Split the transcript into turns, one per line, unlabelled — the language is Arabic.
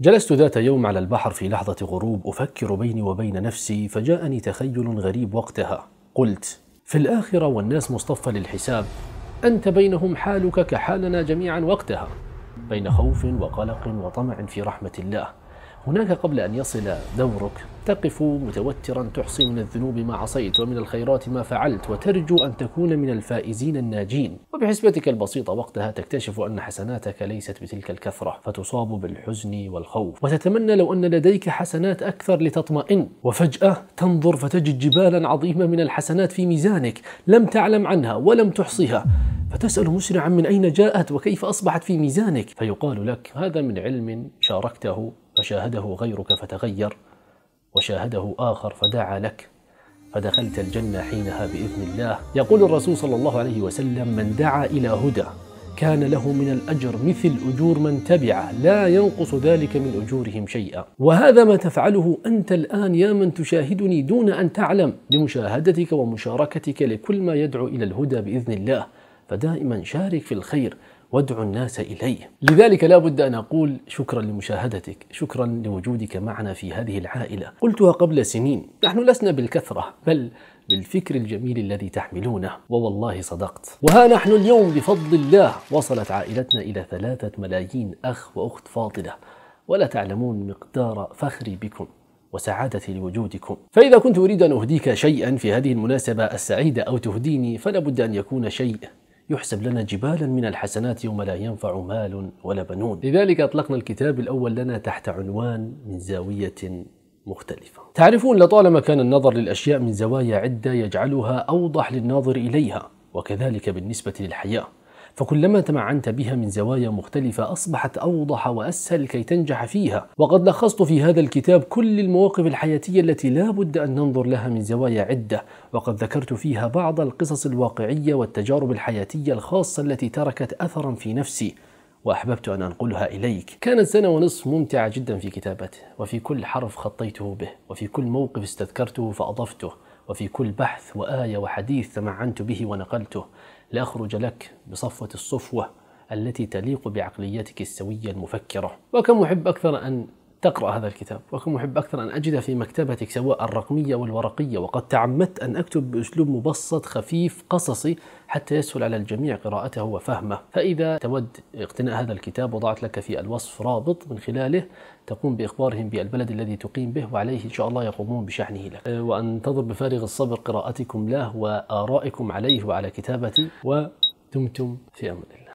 جلست ذات يوم على البحر في لحظة غروب أفكر بيني وبين نفسي فجاءني تخيل غريب وقتها قلت في الآخرة والناس مصطفى للحساب أنت بينهم حالك كحالنا جميعا وقتها بين خوف وقلق وطمع في رحمة الله هناك قبل أن يصل دورك تقف متوترا تحصي من الذنوب ما عصيت ومن الخيرات ما فعلت وترجو أن تكون من الفائزين الناجين وبحسبتك البسيطة وقتها تكتشف أن حسناتك ليست بتلك الكثرة فتصاب بالحزن والخوف وتتمنى لو أن لديك حسنات أكثر لتطمئن وفجأة تنظر فتجد جبالا عظيمة من الحسنات في ميزانك لم تعلم عنها ولم تحصها فتسأل مسرعا من أين جاءت وكيف أصبحت في ميزانك فيقال لك هذا من علم شاركته فشاهده غيرك فتغير وشاهده آخر فدعا لك فدخلت الجنة حينها بإذن الله يقول الرسول صلى الله عليه وسلم من دعا إلى هدى كان له من الأجر مثل أجور من تبعه لا ينقص ذلك من أجورهم شيئا وهذا ما تفعله أنت الآن يا من تشاهدني دون أن تعلم بمشاهدتك ومشاركتك لكل ما يدعو إلى الهدى بإذن الله فدائما شارك في الخير وادعو الناس إليه لذلك لا بد أن أقول شكرا لمشاهدتك شكرا لوجودك معنا في هذه العائلة قلتها قبل سنين نحن لسنا بالكثرة بل بالفكر الجميل الذي تحملونه ووالله صدقت وها نحن اليوم بفضل الله وصلت عائلتنا إلى ثلاثة ملايين أخ وأخت فاضلة ولا تعلمون مقدار فخري بكم وسعادتي لوجودكم فإذا كنت أريد أن أهديك شيئا في هذه المناسبة السعيدة أو تهديني فلا بد أن يكون شيء يحسب لنا جبالا من الحسنات يوم لا ينفع مال ولا بنون لذلك أطلقنا الكتاب الأول لنا تحت عنوان من زاوية مختلفة. تعرفون لطالما كان النظر للأشياء من زوايا عدة يجعلها أوضح للناظر إليها، وكذلك بالنسبة للحياة، فكلما تمعنت بها من زوايا مختلفة أصبحت أوضح وأسهل كي تنجح فيها وقد لخصت في هذا الكتاب كل المواقف الحياتية التي لا بد أن ننظر لها من زوايا عدة وقد ذكرت فيها بعض القصص الواقعية والتجارب الحياتية الخاصة التي تركت أثرا في نفسي وأحببت أن أنقلها إليك كانت سنة ونصف ممتعة جدا في كتابته وفي كل حرف خطيته به وفي كل موقف استذكرته فأضفته وفي كل بحث وآية وحديث تمعنت به ونقلته لأخرج لك بصفوة الصفوة التي تليق بعقليتك السوية المفكرة وكم أحب أكثر أن تقرأ هذا الكتاب وكم أحب أكثر أن أجد في مكتبتك سواء الرقمية والورقية وقد تعمدت أن أكتب بأسلوب مبسط خفيف قصصي حتى يسهل على الجميع قراءته وفهمه فإذا تود اقتناء هذا الكتاب وضعت لك في الوصف رابط من خلاله تقوم بإخبارهم بالبلد الذي تقيم به وعليه إن شاء الله يقومون بشحنه لك أه، وأنتظر بفارغ الصبر قراءتكم له وآرائكم عليه وعلى كتابتي ودمتم في أمان الله